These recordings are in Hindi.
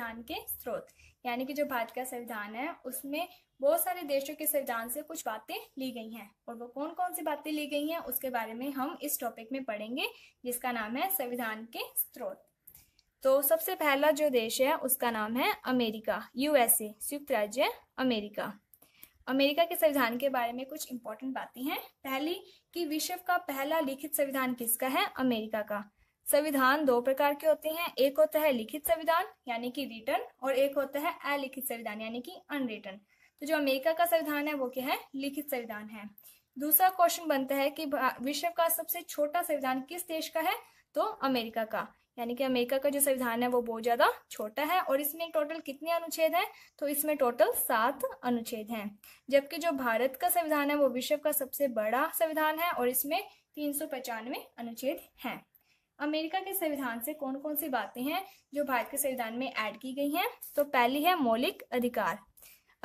संविधान के स्रोत यानी कि जो भारत का संविधान है उसमें बहुत सारे देशों के संविधान से कुछ बातें ली गई हैं और वो कौन कौन सी बातें ली गई हैं उसके बारे में हम इस टॉपिक में पढ़ेंगे जिसका नाम है संविधान के स्रोत तो सबसे पहला जो देश है उसका नाम है अमेरिका यूएसए संयुक्त राज्य अमेरिका अमेरिका के संविधान के बारे में कुछ इंपॉर्टेंट बातें हैं पहली कि विश्व का पहला लिखित संविधान किसका है अमेरिका का संविधान दो प्रकार के होते हैं एक होता है लिखित संविधान यानी कि रिटर्न और एक होता है अलिखित संविधान यानी कि अनरिटर्न तो जो अमेरिका का संविधान है वो क्या है लिखित संविधान है दूसरा क्वेश्चन बनता है कि विश्व का सबसे छोटा संविधान किस देश का है तो अमेरिका का यानी कि अमेरिका का जो संविधान है वो बहुत ज्यादा छोटा है और इसमें टोटल कितने अनुच्छेद हैं तो इसमें टोटल सात अनुच्छेद हैं जबकि जो भारत का संविधान है वो विश्व का सबसे बड़ा संविधान है और इसमें तीन अनुच्छेद हैं अमेरिका के संविधान से कौन कौन सी बातें हैं जो भारत के संविधान में ऐड की गई हैं तो पहली है मौलिक अधिकार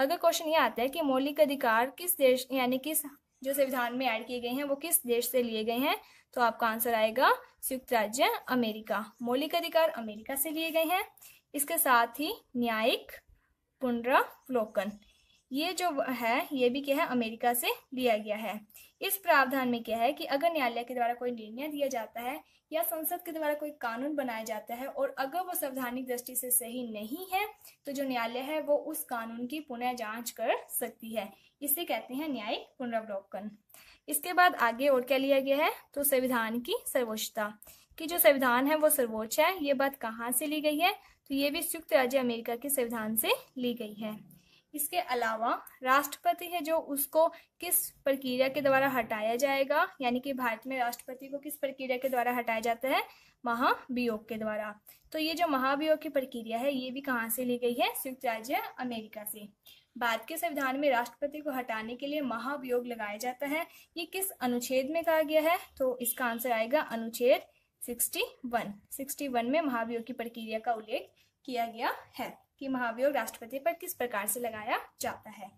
अगर क्वेश्चन ये आता है कि मौलिक अधिकार किस देश यानी किस जो संविधान में ऐड किए गए हैं वो किस देश से लिए गए हैं तो आपका आंसर आएगा संयुक्त राज्य अमेरिका मौलिक अधिकार अमेरिका से लिए गए हैं इसके साथ ही न्यायिक पुनरावलोकन ये जो है ये भी क्या है अमेरिका से लिया गया है इस प्रावधान में क्या है कि अगर न्यायालय के द्वारा कोई निर्णय दिया जाता है या संसद के द्वारा कोई कानून बनाया जाता है और अगर वो संवैधानिक दृष्टि से सही नहीं है तो जो न्यायालय है वो उस कानून की पुनः जांच कर सकती है इसे कहते हैं न्यायिक पुनरावलोकन इसके बाद आगे और क्या लिया गया है तो संविधान की सर्वोच्चता की जो संविधान है वो सर्वोच्च है ये बात कहाँ से ली गई है तो ये भी संयुक्त राज्य अमेरिका के संविधान से ली गई है इसके अलावा राष्ट्रपति है जो उसको किस प्रक्रिया के द्वारा हटाया जाएगा यानी कि भारत में राष्ट्रपति को किस प्रक्रिया के द्वारा हटाया जाता है महाभियोग के द्वारा तो ये जो महाभियोग की प्रक्रिया है ये भी कहाँ से ली गई है संयुक्त राज्य अमेरिका से भारत के संविधान में राष्ट्रपति को हटाने के लिए महाभियोग लगाया जाता है ये किस अनुच्छेद में कहा गया है तो इसका आंसर आएगा अनुच्छेद सिक्सटी वन में महाभियोग की प्रक्रिया का उल्लेख किया गया है कि महाभियोग राष्ट्रपति पर किस प्रकार से लगाया जाता है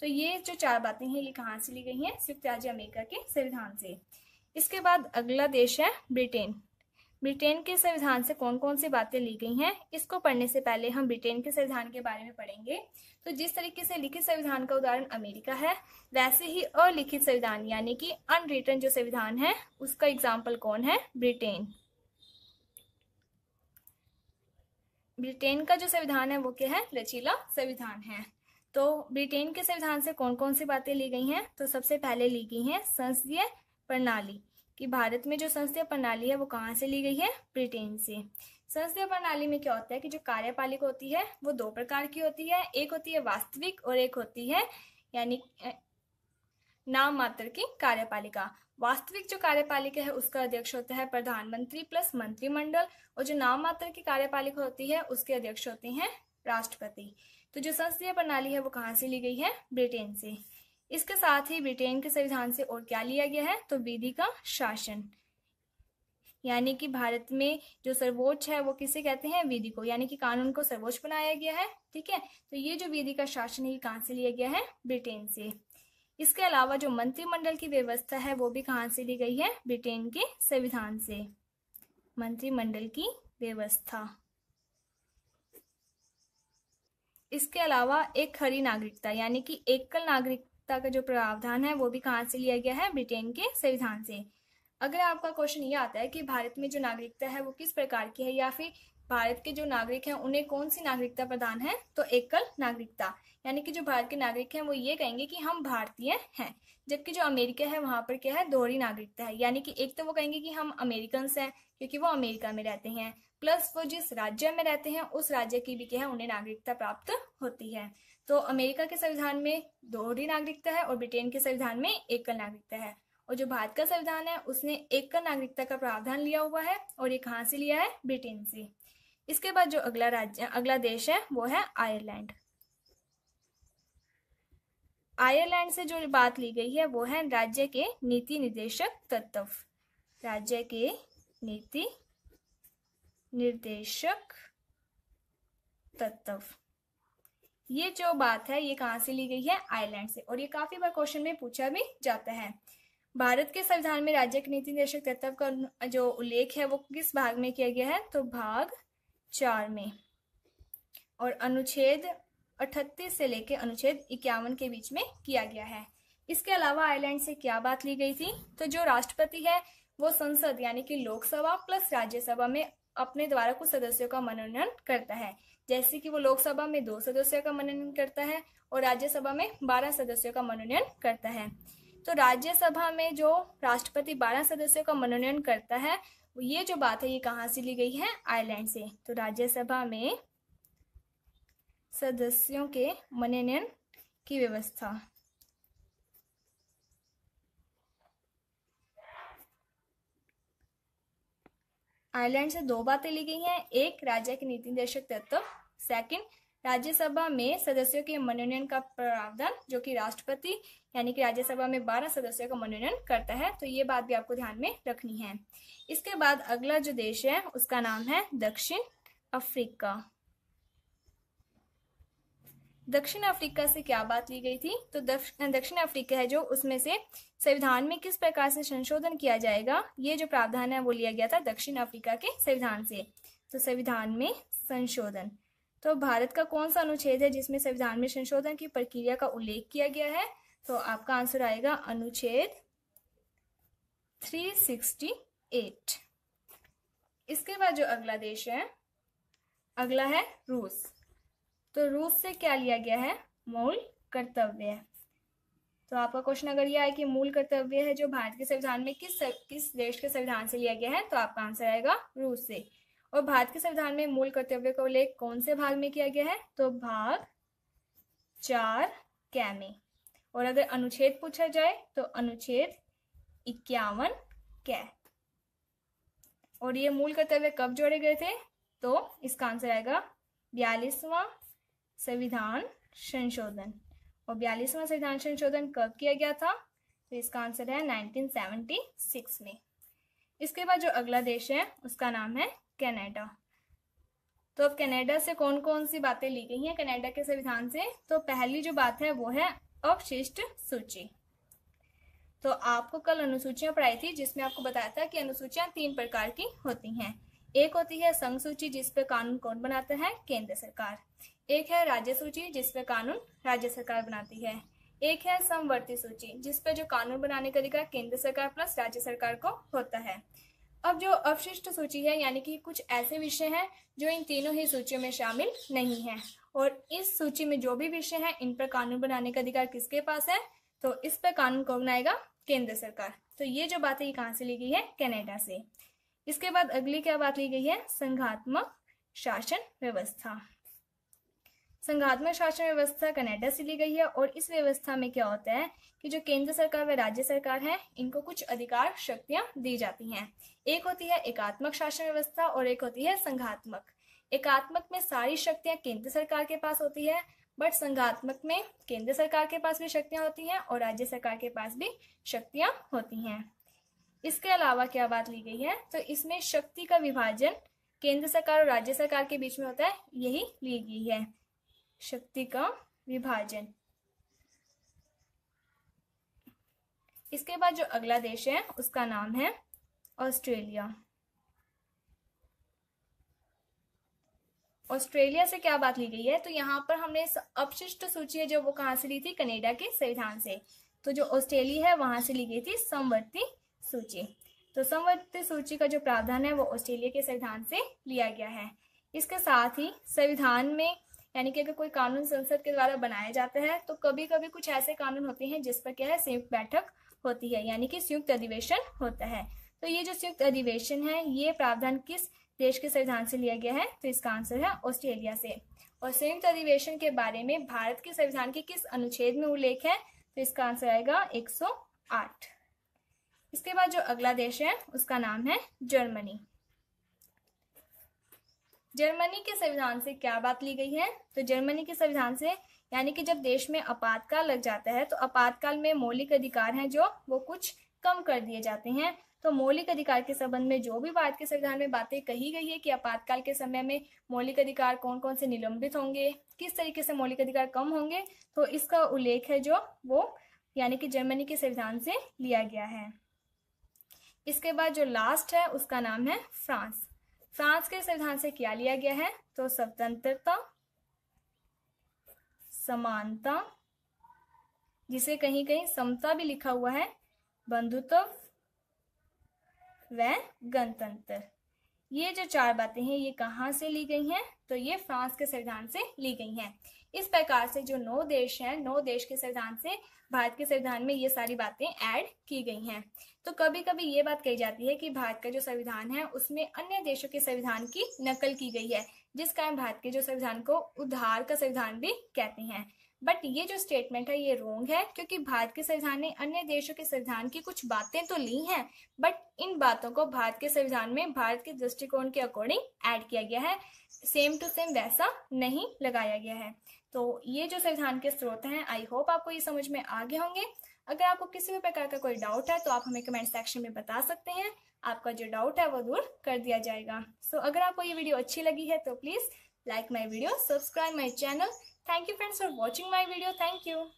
तो ये जो चार बातें हैं ये कहाँ से ली गई हैं संयुक्त राज्य अमेरिका के संविधान से इसके बाद अगला देश है ब्रिटेन ब्रिटेन के संविधान से कौन कौन सी बातें ली गई हैं इसको पढ़ने से पहले हम ब्रिटेन के संविधान के बारे में पढ़ेंगे तो जिस तरीके से लिखित संविधान का उदाहरण अमेरिका है वैसे ही अलिखित संविधान यानी कि अनरिटर्न जो संविधान है उसका एग्जाम्पल कौन है ब्रिटेन ब्रिटेन का जो संविधान है वो क्या है लचीला संविधान है तो ब्रिटेन के संविधान से कौन कौन सी बातें ली गई हैं तो सबसे पहले ली गई हैं संसदीय प्रणाली कि भारत में जो संसदीय प्रणाली है वो कहाँ से ली गई है ब्रिटेन से संसदीय प्रणाली में क्या होता है कि जो कार्यपालिक होती है वो दो प्रकार की होती है एक होती है वास्तविक और एक होती है यानी नाम मात्र की कार्यपालिका वास्तविक जो कार्यपालिका है उसका अध्यक्ष होता है प्रधानमंत्री प्लस मंत्रिमंडल और जो नाम मात्र की कार्यपालिका होती है उसके अध्यक्ष होते हैं राष्ट्रपति तो जो संसदीय प्रणाली है वो कहाँ से ली गई है ब्रिटेन से इसके साथ ही ब्रिटेन के संविधान से और क्या लिया गया है तो विधि का शासन यानी कि भारत में जो सर्वोच्च है वो किसे कहते हैं विधि को यानी कि कानून को सर्वोच्च बनाया गया है ठीक है तो ये जो विधि का शासन है ये कहाँ से लिया गया है ब्रिटेन से इसके अलावा जो मंत्रिमंडल की व्यवस्था है वो भी कहाँ से ली गई है ब्रिटेन के संविधान से मंत्रिमंडल की व्यवस्था इसके अलावा एक खड़ी नागरिकता यानी कि एकल नागरिकता का जो प्रावधान है वो भी कहाँ से लिया गया है ब्रिटेन के संविधान से अगर आपका क्वेश्चन ये आता है कि भारत में जो नागरिकता है वो किस प्रकार की है या फिर भारत के जो नागरिक हैं उन्हें कौन सी नागरिकता प्रदान है तो एकल नागरिकता यानी कि जो भारत के नागरिक हैं वो ये कहेंगे कि हम भारतीय हैं जबकि जो अमेरिका है वहाँ पर क्या है दोहरी नागरिकता है यानी कि एक तो वो कहेंगे कि हम अमेरिकन हैं क्योंकि वो अमेरिका में रहते हैं प्लस वो जिस राज्य में रहते हैं उस राज्य की भी क्या है उन्हें नागरिकता प्राप्त होती है तो अमेरिका के संविधान में दोहरी नागरिकता है और ब्रिटेन के संविधान में एकल नागरिकता है और जो भारत का संविधान है उसने एकल नागरिकता का प्रावधान लिया हुआ है और ये कहाँ से लिया है ब्रिटेन से इसके बाद जो अगला राज्य अगला देश है वो है आयरलैंड आयरलैंड से जो बात ली गई है वो है राज्य के नीति निदेशक तत्व राज्य के नीति निर्देशक तत्व ये जो बात है ये कहाँ से ली गई है आयरलैंड से और ये काफी बार क्वेश्चन में पूछा भी जाता है भारत के संविधान में राज्य के नीति निर्देशक तत्व का जो उल्लेख है वो किस भाग में किया गया है तो भाग चार में और अनुच्छेद अठतीस से लेकर अनुच्छेद इक्यावन के बीच में किया गया है इसके अलावा आयरलैंड से क्या बात ली गई थी तो जो राष्ट्रपति है वो संसद यानी कि लोकसभा प्लस राज्यसभा में अपने द्वारा कुछ सदस्यों का मनोनयन करता है जैसे कि वो लोकसभा में दो सदस्यों का मनोनयन करता है और राज्यसभा में बारह सदस्यों का मनोनयन करता है तो राज्यसभा में जो राष्ट्रपति बारह सदस्यों का मनोनयन करता है ये जो बात है ये कहाँ से ली गई है आयरलैंड से तो राज्यसभा में सदस्यों के मनोनयन की व्यवस्था आयरलैंड से दो बातें ली गई हैं एक राज्य के नीति निर्देशक तत्व सेकंड राज्यसभा में सदस्यों के मनोनयन का प्रावधान जो कि राष्ट्रपति यानी कि राज्यसभा में 12 सदस्यों का मनोनयन करता है तो ये बात भी आपको ध्यान में रखनी है इसके बाद अगला जो देश है उसका नाम है दक्षिण अफ्रीका दक्षिण अफ्रीका से क्या बात ली गई थी तो दक्षिण अफ्रीका है जो उसमें से संविधान में किस प्रकार से संशोधन किया जाएगा ये जो प्रावधान है वो लिया गया था दक्षिण अफ्रीका के संविधान से तो संविधान में संशोधन तो भारत का कौन सा अनुच्छेद है जिसमें संविधान में संशोधन की प्रक्रिया का उल्लेख किया गया है तो आपका आंसर आएगा अनुच्छेद 368 इसके बाद जो अगला देश है अगला है रूस तो रूस से क्या लिया गया है मूल कर्तव्य तो आपका क्वेश्चन अगर यह आए कि मूल कर्तव्य है जो भारत के संविधान में किस किस देश के संविधान से लिया गया है तो आपका आंसर आएगा रूस से और भारत के संविधान में मूल कर्तव्य का उल्लेख कौन से भाग में किया गया है तो भाग चार कै में और अगर अनुच्छेद पूछा जाए तो अनुच्छेद इक्यावन कै और ये मूल कर्तव्य कब जोड़े गए थे तो इसका आंसर आएगा बयालीसवां संविधान संशोधन और बयालीसवां संविधान संशोधन कब किया गया था तो इसका आंसर है 1976 में इसके बाद जो अगला देश है उसका नाम है कनाडा तो अब कनाडा से कौन कौन सी बातें ली गई हैं कनाडा के संविधान से तो पहली जो बात है वो है अपशिष्ट सूची तो आपको कल अनुसूचियां पढ़ाई थी जिसमें आपको बताया था कि अनुसूचियां तीन प्रकार की होती हैं एक होती है संघ सूची जिसपे कानून कौन बनाता है केंद्र सरकार एक है राज्य सूची जिसपे कानून राज्य सरकार बनाती है एक है समवर्ती सूची जिसपे जो कानून बनाने का अधिकार केंद्र सरकार प्लस राज्य सरकार को होता है अब जो अवशिष्ट सूची है यानी कि कुछ ऐसे विषय हैं जो इन तीनों ही सूचियों में शामिल नहीं है और इस सूची में जो भी विषय हैं इन पर कानून बनाने का अधिकार किसके पास है तो इस पर कानून कौन बनाएगा केंद्र सरकार तो ये जो बात है ये कहाँ से ली गई है कैनेडा से इसके बाद अगली क्या बात ली गई है संघात्मक शासन व्यवस्था संघात्मक शासन व्यवस्था कनाडा से ली गई है और इस व्यवस्था में क्या होता है कि जो केंद्र सरकार व राज्य सरकार है इनको कुछ अधिकार शक्तियां दी जाती हैं एक होती है एकात्मक शासन व्यवस्था और एक होती है संघात्मक एकात्मक में सारी शक्तियां केंद्र सरकार के पास होती है बट संघात्मक में केंद्र सरकार के पास भी शक्तियां होती हैं और राज्य सरकार के पास भी शक्तियां होती हैं इसके अलावा क्या बात ली गई है तो इसमें शक्ति का विभाजन केंद्र सरकार और राज्य सरकार के बीच में होता है यही ली गई है शक्ति का विभाजन इसके बाद जो अगला देश है उसका नाम है ऑस्ट्रेलिया ऑस्ट्रेलिया से क्या बात ली गई है तो यहाँ पर हमने अपशिष्ट सूची है जो वो कहां से ली थी कनेडा के संविधान से तो जो ऑस्ट्रेलिया है वहां से ली गई थी संवर्ती सूची तो संवर्ती सूची का जो प्रावधान है वो ऑस्ट्रेलिया के संविधान से लिया गया है इसके साथ ही संविधान में यानी कि अगर कोई कानून संसद के द्वारा बनाया जाता है तो कभी कभी कुछ ऐसे कानून होते हैं जिस पर क्या है संयुक्त बैठक होती है यानी कि संयुक्त अधिवेशन होता है तो ये जो संयुक्त अधिवेशन है ये प्रावधान किस देश के संविधान से लिया गया है तो इसका आंसर है ऑस्ट्रेलिया से और संयुक्त अधिवेशन के बारे में भारत के संविधान के किस अनुच्छेद में उल्लेख है तो इसका आंसर आएगा 108 इसके बाद जो अगला देश है उसका नाम है जर्मनी जर्मनी के संविधान से क्या बात ली गई है तो जर्मनी के संविधान से यानी कि जब देश में आपातकाल लग जाता है तो आपातकाल में मौलिक अधिकार हैं जो वो कुछ कम कर दिए जाते हैं तो मौलिक अधिकार के संबंध में जो भी भारत के संविधान में बातें कही गई है कि आपातकाल के समय में मौलिक अधिकार कौन कौन से निलंबित होंगे किस तरीके से मौलिक अधिकार कम होंगे तो इसका उल्लेख है जो वो यानी कि जर्मनी के संविधान से लिया गया है इसके बाद जो लास्ट है उसका नाम है फ्रांस फ्रांस के संविधान से क्या लिया गया है तो स्वतंत्रता समानता जिसे कहीं कहीं समता भी लिखा हुआ है बंधुत्व व गणतंत्र ये जो चार बातें हैं ये कहाँ से ली गई हैं तो ये फ्रांस के संविधान से ली गई हैं इस प्रकार से जो नौ देश हैं नौ देश के संविधान से भारत के संविधान में ये सारी बातें ऐड की गई हैं तो कभी कभी ये बात कही जाती है कि भारत का जो संविधान है उसमें अन्य देशों के संविधान की नकल की गई है जिस कारण भारत के जो संविधान को उधार का संविधान भी कहते हैं बट ये जो स्टेटमेंट है ये रोंग है क्योंकि भारत के संविधान ने अन्य देशों के संविधान की कुछ बातें तो ली हैं बट इन बातों को भारत के संविधान में भारत के दृष्टिकोण के अकॉर्डिंग ऐड किया गया है सेम टू सेम वैसा नहीं लगाया गया है तो ये जो संविधान के स्रोत हैं आई होप आपको ये समझ में आगे होंगे अगर आपको किसी भी प्रकार का कोई डाउट है तो आप हमें कमेंट सेक्शन में बता सकते हैं आपका जो डाउट है वो दूर कर दिया जाएगा सो so, अगर आपको ये वीडियो अच्छी लगी है तो please like my video subscribe my channel Thank you friends for watching my video. Thank you.